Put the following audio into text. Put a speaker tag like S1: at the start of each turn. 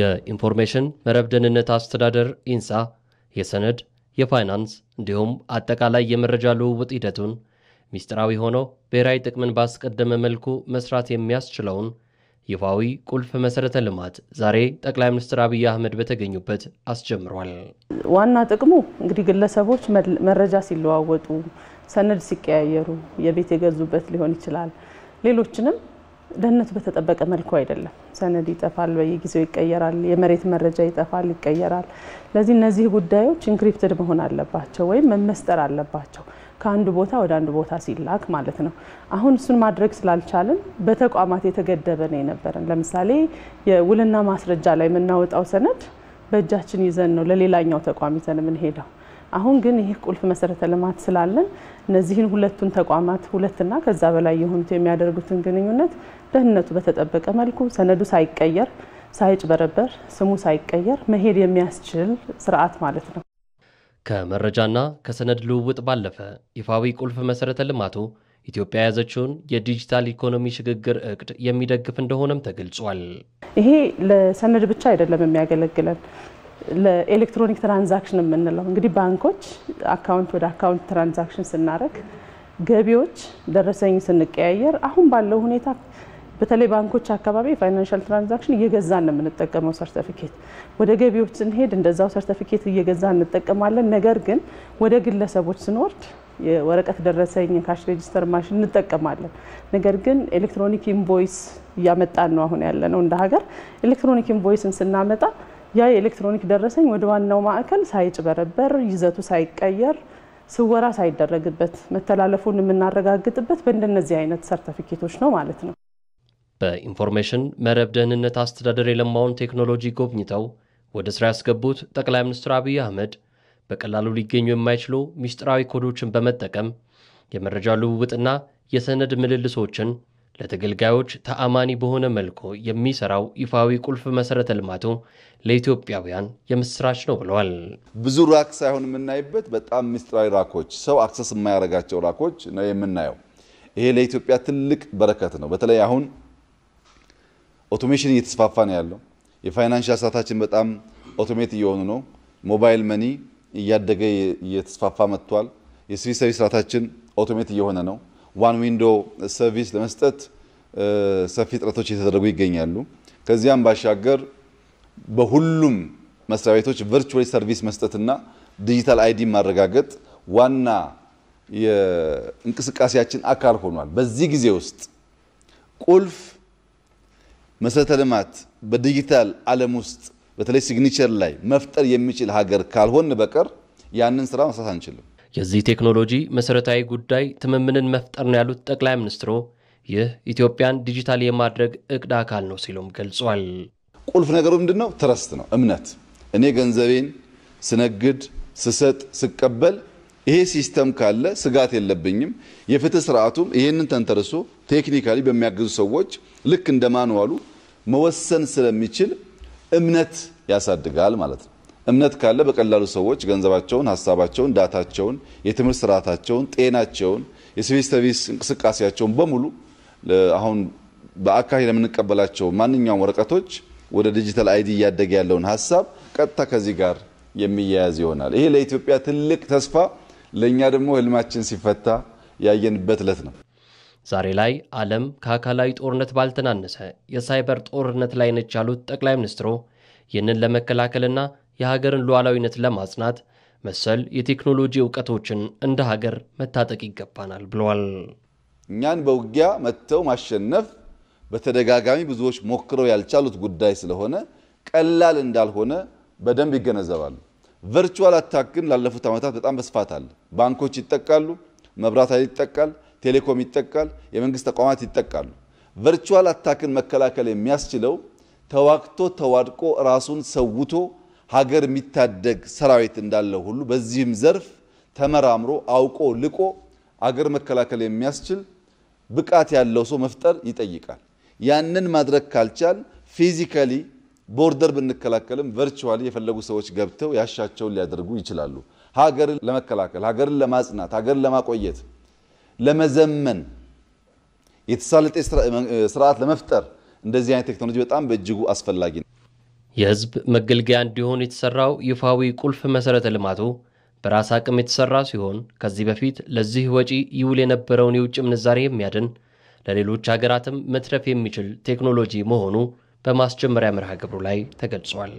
S1: የኢንፎርሜሽን መረብ ደህንነት አስተዳደር ኢንሳ የሰነድ የፋይናንስ እንዲሁም አጠቃላይ የመረጃ ልውውጥ ሂደቱን ሚስጥራዊ ሆኖ ብሔራዊ ጥቅምን ባስቀደመ መልኩ መስራት የሚያስችለውን ይፋዊ ቁልፍ መሰረተ ልማት ዛሬ ጠቅላይ ሚኒስትር አብይ አህመድ በተገኙበት አስጀምሯል።
S2: ዋና ጥቅሙ እንግዲህ ግለሰቦች መረጃ ሲለዋወጡ፣ ሰነድ ሲቀያየሩ፣ የቤት የገዙበት ሊሆን ይችላል ሌሎችንም ደህንነቱ በተጠበቀ መልኩ አይደለም። ሰነድ ይጠፋል፣ በየጊዜው ይቀየራል፣ የመሬት መረጃ ይጠፋል፣ ይቀየራል። ለዚህ እነዚህ ጉዳዮች ኢንክሪፕትድ መሆን አለባቸው ወይም መመስጠር አለባቸው ከአንዱ ቦታ ወደ አንዱ ቦታ ሲላክ ማለት ነው። አሁን እሱን ማድረግ ስላልቻልን በተቋማት የተገደበ ነው የነበረን። ለምሳሌ የውልና ማስረጃ ላይ የምናወጣው ሰነድ በእጃችን ይዘን ነው ለሌላኛው ተቋም ይዘን የምንሄደው። አሁን ግን ይህ ቁልፍ መሰረተ ልማት ስላለን እነዚህን ሁለቱን ተቋማት ሁለትና ከዛ በላይ የሆኑት የሚያደርጉትን ግንኙነት ደህንነቱ በተጠበቀ መልኩ ሰነዱ ሳይቀየር ሳይጭበረበር ስሙ ሳይቀየር መሄድ የሚያስችል ስርዓት ማለት ነው።
S1: ከመረጃና ከሰነድ ልውውጥ ባለፈ ይፋዊ ቁልፍ መሰረተ ልማቱ ኢትዮጵያ የያዘችውን የዲጂታል ኢኮኖሚ ሽግግር እቅድ የሚደግፍ እንደሆነም ተገልጿል።
S2: ይሄ ለሰነድ ብቻ አይደለም የሚያገለግለን ለኤሌክትሮኒክ ትራንዛክሽን የምንለው እንግዲህ ባንኮች አካውንት ወደ አካውንት ትራንዛክሽን ስናደርግ ገቢዎች ደረሰኝ ስንቀያየር አሁን ባለው ሁኔታ በተለይ ባንኮች አካባቢ ፋይናንሻል ትራንዛክሽን እየገዛን ነው የምንጠቀመው ሰርተፊኬት። ወደ ገቢዎች ስንሄድ እንደዛው ሰርተፊኬት እየገዛ እንጠቀማለን። ነገር ግን ወደ ግለሰቦች ስንወርድ የወረቀት ደረሰኝ ካሽ ሬጂስተር ማሽን እንጠቀማለን። ነገር ግን ኤሌክትሮኒክ ኢንቮይስ እያመጣን ነው አሁን ያለ ነው እንደ ሀገር። ኤሌክትሮኒክ ኢንቮይስን ስናመጣ ያ የኤሌክትሮኒክ ደረሰኝ ወደ ዋናው ማዕከል ሳይጭበረበር ይዘቱ ሳይቀየር ስወራ ሳይደረግበት መተላለፉን የምናረጋግጥበት በእንደነዚህ አይነት ሰርተፊኬቶች ነው ማለት ነው።
S1: በኢንፎርሜሽን መረብ ደህንነት አስተዳደር የለማውን ቴክኖሎጂ ጎብኝተው ወደ ስራ ያስገቡት ጠቅላይ ሚኒስትር አብይ አህመድ በቀላሉ ሊገኙ የማይችሉ ሚስጥራዊ ኮዶችን በመጠቀም የመረጃ ልውውጥና የሰነድ ምልልሶችን ለተገልጋዮች ተአማኒ በሆነ መልኩ የሚሰራው ይፋዊ ቁልፍ መሰረተ ልማቱ ለኢትዮጵያውያን የምስራች ነው ብለዋል።
S3: ብዙ ራክ ሳይሆን የምናይበት በጣም ምስጢራዊ ራኮች፣ ሰው አክሰስ የማያደርጋቸው ራኮች ነው የምናየው። ይሄ ለኢትዮጵያ ትልቅ በረከት ነው። በተለይ አሁን ኦቶሜሽን እየተስፋፋ ነው ያለው። የፋይናንሻል ስርዓታችን በጣም ኦቶሜት እየሆኑ ነው። ሞባይል መኒ እያደገ እየተስፋፋ መጥቷል። የሲቪል ሰርቪስ ስርዓታችን ኦቶሜት እየሆነ ነው። ዋን ዊንዶ ሰርቪስ ለመስጠት ሰፊ ጥረቶች እየተደረጉ ይገኛሉ። ከዚያም ባሻገር በሁሉም መስሪያ ቤቶች ቨርቹዋል ሰርቪስ መስጠትና ዲጂታል አይዲ ማረጋገጥ ዋና የእንቅስቃሴያችን አካል ሆኗል። በዚህ ጊዜ ውስጥ ቁልፍ መሰረተ ልማት በዲጂታል ዓለም ውስጥ በተለይ ሲግኒቸር ላይ መፍጠር የሚችል ሀገር ካልሆን በቀር ያንን ስራ መስራት አንችልም።
S1: የዚህ ቴክኖሎጂ መሠረታዊ ጉዳይ ትምምንን መፍጠር ነው ያሉት ጠቅላይ ሚኒስትሩ ይህ ኢትዮጵያን ዲጂታል የማድረግ እቅድ አካል ነው ሲሉም ገልጿል።
S3: ቁልፍ ነገሩ ምንድን ነው? ትረስት ነው፣ እምነት። እኔ ገንዘቤን ስነግድ፣ ስሰጥ፣ ስቀበል ይሄ ሲስተም ካለ ስጋት የለብኝም። የፍትህ ስርዓቱም ይህንን ተንተርሶ ቴክኒካሊ በሚያግዙ ሰዎች ልክ እንደ ማንዋሉ መወሰን ስለሚችል እምነት ያሳድጋል ማለት ነው። እምነት ካለ በቀላሉ ሰዎች ገንዘባቸውን፣ ሀሳባቸውን፣ ዳታቸውን፣ የትምህርት ስርዓታቸውን፣ ጤናቸውን፣ የሲቪል ሰርቪስ እንቅስቃሴያቸውን በሙሉ አሁን በአካሄድ የምንቀበላቸው ማንኛውም ወረቀቶች ወደ ዲጂታል አይዲ እያደገ ያለውን ሀሳብ ቀጥታ ከዚህ ጋር የሚያያዝ ይሆናል። ይሄ ለኢትዮጵያ ትልቅ ተስፋ፣ ለእኛ ደግሞ ህልማችን ሲፈታ ያየንበት እለት ነው።
S1: ዛሬ ላይ ዓለም ከአካላዊ ጦርነት ባልተናነሰ የሳይበር ጦርነት ላይ ነች ያሉት ጠቅላይ ሚኒስትሩ ይህንን ለመከላከልና የሀገርን ሉዓላዊነት ለማጽናት መሰል የቴክኖሎጂ እውቀቶችን እንደ ሀገር መታጠቅ ይገባናል ብለዋል።
S3: እኛን በውጊያ መጥተው ማሸነፍ በተደጋጋሚ ብዙዎች ሞክረው ያልቻሉት ጉዳይ ስለሆነ ቀላል እንዳልሆነ በደንብ ይገነዘባሉ። ቨርቹዋል አታክን ላለፉት ዓመታት በጣም በስፋት አለ። ባንኮች ይጠቃሉ፣ መብራት ኃይል ይጠቃል፣ ቴሌኮም ይጠቃል፣ የመንግስት ተቋማት ይጠቃሉ። ቨርቹዋል አታክን መከላከል የሚያስችለው ተዋግቶ ተዋድቆ ራሱን ሰውቶ ሀገር የሚታደግ ሰራዊት እንዳለው ሁሉ በዚህም ዘርፍ ተመራምሮ አውቆ ልቆ አገር መከላከል የሚያስችል ብቃት ያለው ሰው መፍጠር ይጠይቃል። ያንን ማድረግ ካልቻል ፊዚካሊ ቦርደር ብንከላከልም ቨርቹዋሊ የፈለጉ ሰዎች ገብተው ያሻቸውን ሊያደርጉ ይችላሉ። ሀገርን ለመከላከል፣ ሀገርን ለማጽናት፣ ሀገርን ለማቆየት፣ ለመዘመን፣ የተሳለጠ ስርዓት ለመፍጠር እንደዚህ አይነት ቴክኖሎጂ በጣም በእጅጉ አስፈላጊ ነው።
S1: የህዝብ መገልገያ እንዲሆን የተሰራው ይፋዊ ቁልፍ መሠረተ ልማቱ በራስ አቅም የተሠራ ሲሆን ከዚህ በፊት ለዚህ ወጪ ይውል የነበረውን የውጭ ምንዛሬ የሚያድን ለሌሎች ሀገራትም መትረፍ የሚችል ቴክኖሎጂ መሆኑ በማስጀመሪያ መርሃ ግብሩ ላይ ተገልጿል።